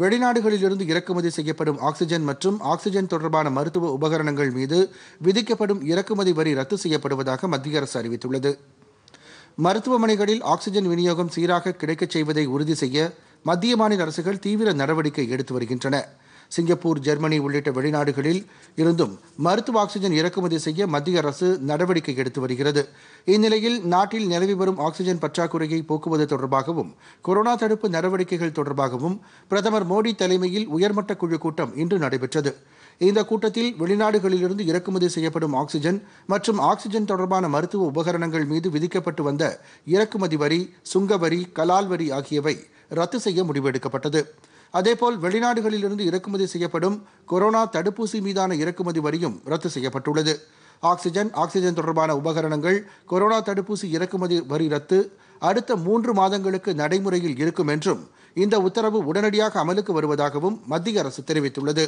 வெளிநாடுகளிலிருந்து இறக்குமதி செய்யப்படும் ஆக்சிஜன் மற்றும் ஆக்சிஜன் தொடர்பான மருத்துவ உபகரணங்கள் மீது விதிக்கப்படும் இறக்குமதி வரி ரத்து செய்யப்படுவதாக மத்திய அரசு அறிவித்துள்ளது மருத்துவமனைகளில் ஆக்சிஜன் விநியோகம் சீராக கிடைக்கச் செய்வதை உறுதி செய்ய மத்திய மாநில அரசுகள் தீவிர நடவடிக்கை எடுத்து வருகின்றன சிங்கப்பூர் ஜெர்மனி உள்ளிட்ட வெளிநாடுகளில் இருந்தும் மருத்துவ ஆக்சிஜன் இறக்குமதி செய்ய மத்திய அரசு நடவடிக்கை எடுத்து வருகிறது இந்நிலையில் நாட்டில் நிலவி வரும் ஆக்சிஜன் பற்றாக்குறையை போக்குவது தொடர்பாகவும் கொரோனா தடுப்பு நடவடிக்கைகள் தொடர்பாகவும் பிரதமர் மோடி தலைமையில் உயர்மட்ட குழு கூட்டம் இன்று நடைபெற்றது இந்த கூட்டத்தில் வெளிநாடுகளிலிருந்து இறக்குமதி செய்யப்படும் ஆக்சிஜன் மற்றும் ஆக்சிஜன் தொடர்பான மருத்துவ உபகரணங்கள் மீது விதிக்கப்பட்டு வந்த இறக்குமதி வரி சுங்க வரி கலால் வரி ஆகியவை ரத்து செய்ய முடிவெடுக்கப்பட்டது அதேபோல் வெளிநாடுகளிலிருந்து இறக்குமதி செய்யப்படும் கொரோனா தடுப்பூசி மீதான இறக்குமதி வரியும் ரத்து செய்யப்பட்டுள்ளது ஆக்சிஜன் ஆக்சிஜன் தொடர்பான உபகரணங்கள் கொரோனா தடுப்பூசி இறக்குமதி வரி ரத்து அடுத்த மூன்று மாதங்களுக்கு நடைமுறையில் இருக்கும் என்றும் இந்த உத்தரவு உடனடியாக அமலுக்கு வருவதாகவும் மத்திய அரசு தெரிவித்துள்ளது